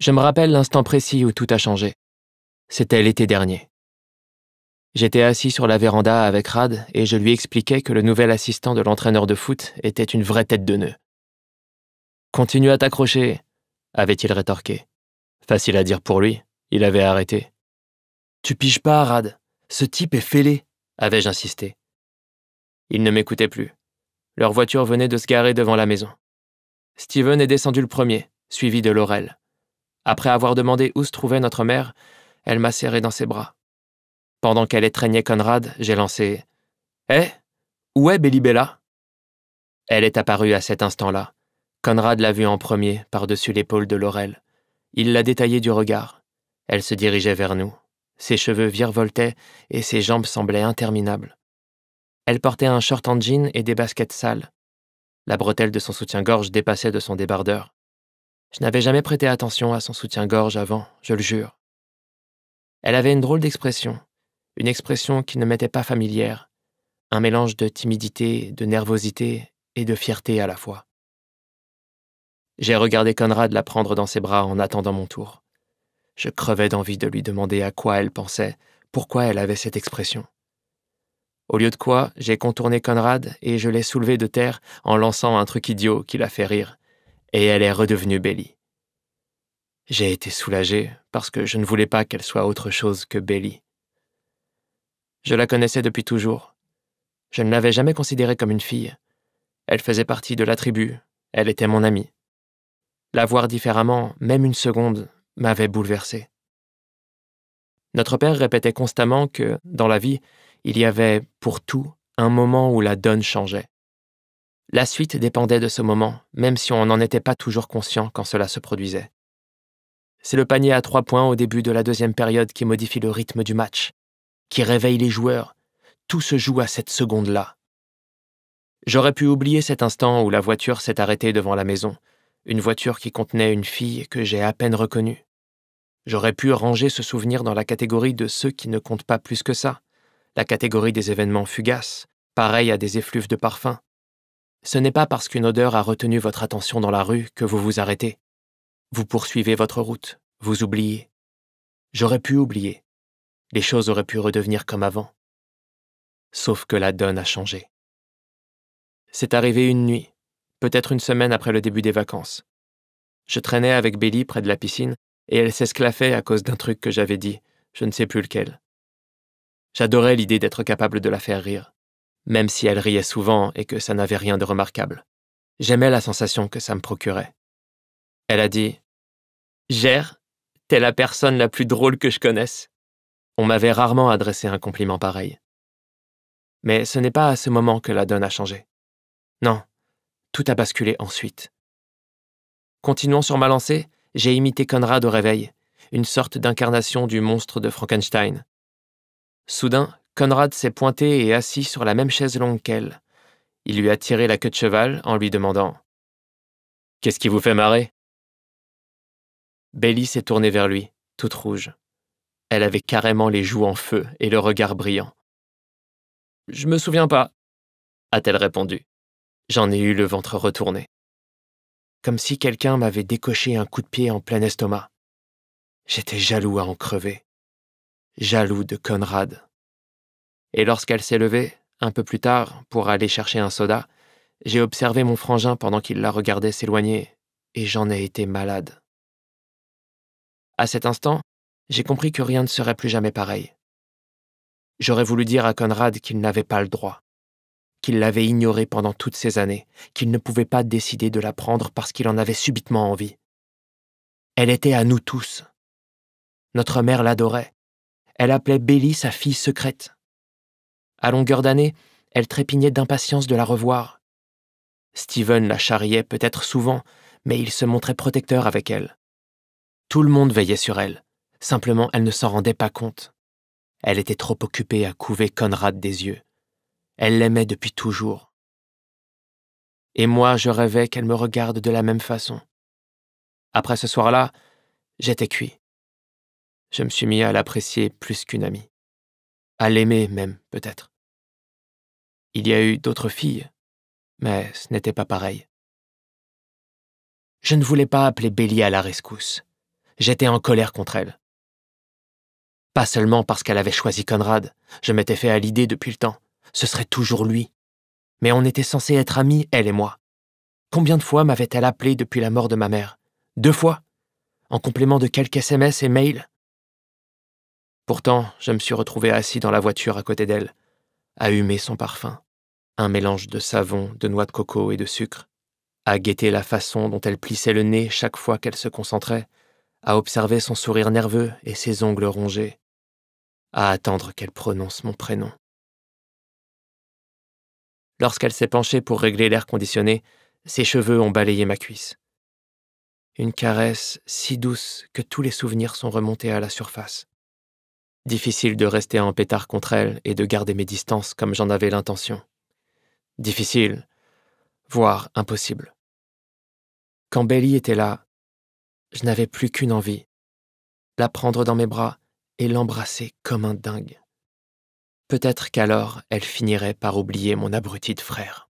Je me rappelle l'instant précis où tout a changé. C'était l'été dernier. J'étais assis sur la véranda avec Rad et je lui expliquais que le nouvel assistant de l'entraîneur de foot était une vraie tête de nœud. Continue à t'accrocher, avait-il rétorqué. Facile à dire pour lui, il avait arrêté. Tu piges pas, Rad, ce type est fêlé, avais-je insisté. Il ne m'écoutait plus. Leur voiture venait de se garer devant la maison. Steven est descendu le premier, suivi de Laurel. Après avoir demandé où se trouvait notre mère, elle m'a serré dans ses bras. Pendant qu'elle étreignait Conrad, j'ai lancé Eh Où est Bellibella Elle est apparue à cet instant-là. Conrad l'a vue en premier, par-dessus l'épaule de Laurel. Il l'a détaillée du regard. Elle se dirigeait vers nous. Ses cheveux virevoltaient et ses jambes semblaient interminables. Elle portait un short en jean et des baskets sales. La bretelle de son soutien-gorge dépassait de son débardeur. Je n'avais jamais prêté attention à son soutien-gorge avant, je le jure. Elle avait une drôle d'expression, une expression qui ne m'était pas familière, un mélange de timidité, de nervosité et de fierté à la fois. J'ai regardé Conrad la prendre dans ses bras en attendant mon tour. Je crevais d'envie de lui demander à quoi elle pensait, pourquoi elle avait cette expression. Au lieu de quoi, j'ai contourné Conrad et je l'ai soulevé de terre en lançant un truc idiot qui l'a fait rire, et elle est redevenue Belly. J'ai été soulagé parce que je ne voulais pas qu'elle soit autre chose que Belly. Je la connaissais depuis toujours. Je ne l'avais jamais considérée comme une fille. Elle faisait partie de la tribu, elle était mon amie. La voir différemment, même une seconde, m'avait bouleversé. Notre père répétait constamment que, dans la vie, il y avait, pour tout, un moment où la donne changeait. La suite dépendait de ce moment, même si on n'en était pas toujours conscient quand cela se produisait. C'est le panier à trois points au début de la deuxième période qui modifie le rythme du match, qui réveille les joueurs. Tout se joue à cette seconde-là. J'aurais pu oublier cet instant où la voiture s'est arrêtée devant la maison, une voiture qui contenait une fille que j'ai à peine reconnue. J'aurais pu ranger ce souvenir dans la catégorie de ceux qui ne comptent pas plus que ça, la catégorie des événements fugaces, pareils à des effluves de parfum, ce n'est pas parce qu'une odeur a retenu votre attention dans la rue que vous vous arrêtez. Vous poursuivez votre route, vous oubliez. J'aurais pu oublier. Les choses auraient pu redevenir comme avant. Sauf que la donne a changé. C'est arrivé une nuit, peut-être une semaine après le début des vacances. Je traînais avec Belly près de la piscine et elle s'esclaffait à cause d'un truc que j'avais dit, je ne sais plus lequel. J'adorais l'idée d'être capable de la faire rire même si elle riait souvent et que ça n'avait rien de remarquable. J'aimais la sensation que ça me procurait. Elle a dit Gère, t'es la personne la plus drôle que je connaisse. On m'avait rarement adressé un compliment pareil. Mais ce n'est pas à ce moment que la donne a changé. Non, tout a basculé ensuite. Continuant sur ma lancée, j'ai imité Conrad au réveil, une sorte d'incarnation du monstre de Frankenstein. Soudain, Conrad s'est pointé et assis sur la même chaise longue qu'elle. Il lui a tiré la queue de cheval en lui demandant Qu'est-ce qui vous fait marrer Bailey s'est tournée vers lui, toute rouge. Elle avait carrément les joues en feu et le regard brillant. Je me souviens pas, a-t-elle répondu. J'en ai eu le ventre retourné. Comme si quelqu'un m'avait décoché un coup de pied en plein estomac. J'étais jaloux à en crever. Jaloux de Conrad. Et lorsqu'elle s'est levée, un peu plus tard, pour aller chercher un soda, j'ai observé mon frangin pendant qu'il la regardait s'éloigner, et j'en ai été malade. À cet instant, j'ai compris que rien ne serait plus jamais pareil. J'aurais voulu dire à Conrad qu'il n'avait pas le droit, qu'il l'avait ignorée pendant toutes ces années, qu'il ne pouvait pas décider de la prendre parce qu'il en avait subitement envie. Elle était à nous tous. Notre mère l'adorait. Elle appelait Belly sa fille secrète. À longueur d'année, elle trépignait d'impatience de la revoir. Steven la charriait peut-être souvent, mais il se montrait protecteur avec elle. Tout le monde veillait sur elle, simplement elle ne s'en rendait pas compte. Elle était trop occupée à couver Conrad des yeux. Elle l'aimait depuis toujours. Et moi, je rêvais qu'elle me regarde de la même façon. Après ce soir-là, j'étais cuit. Je me suis mis à l'apprécier plus qu'une amie à l'aimer même, peut-être. Il y a eu d'autres filles, mais ce n'était pas pareil. Je ne voulais pas appeler Bélie à la rescousse. J'étais en colère contre elle. Pas seulement parce qu'elle avait choisi Conrad, je m'étais fait à l'idée depuis le temps, ce serait toujours lui. Mais on était censés être amis, elle et moi. Combien de fois m'avait-elle appelé depuis la mort de ma mère Deux fois En complément de quelques SMS et mails Pourtant, je me suis retrouvé assis dans la voiture à côté d'elle, à humer son parfum, un mélange de savon, de noix de coco et de sucre, à guetter la façon dont elle plissait le nez chaque fois qu'elle se concentrait, à observer son sourire nerveux et ses ongles rongés, à attendre qu'elle prononce mon prénom. Lorsqu'elle s'est penchée pour régler l'air conditionné, ses cheveux ont balayé ma cuisse. Une caresse si douce que tous les souvenirs sont remontés à la surface. Difficile de rester en pétard contre elle et de garder mes distances comme j'en avais l'intention. Difficile, voire impossible. Quand Belly était là, je n'avais plus qu'une envie, la prendre dans mes bras et l'embrasser comme un dingue. Peut-être qu'alors elle finirait par oublier mon abruti de frère.